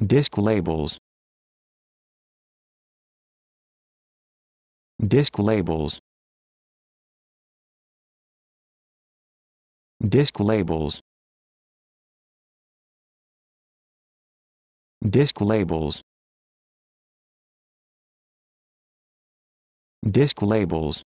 Disc labels. Disc labels. Disc labels. Disc labels. Disc labels.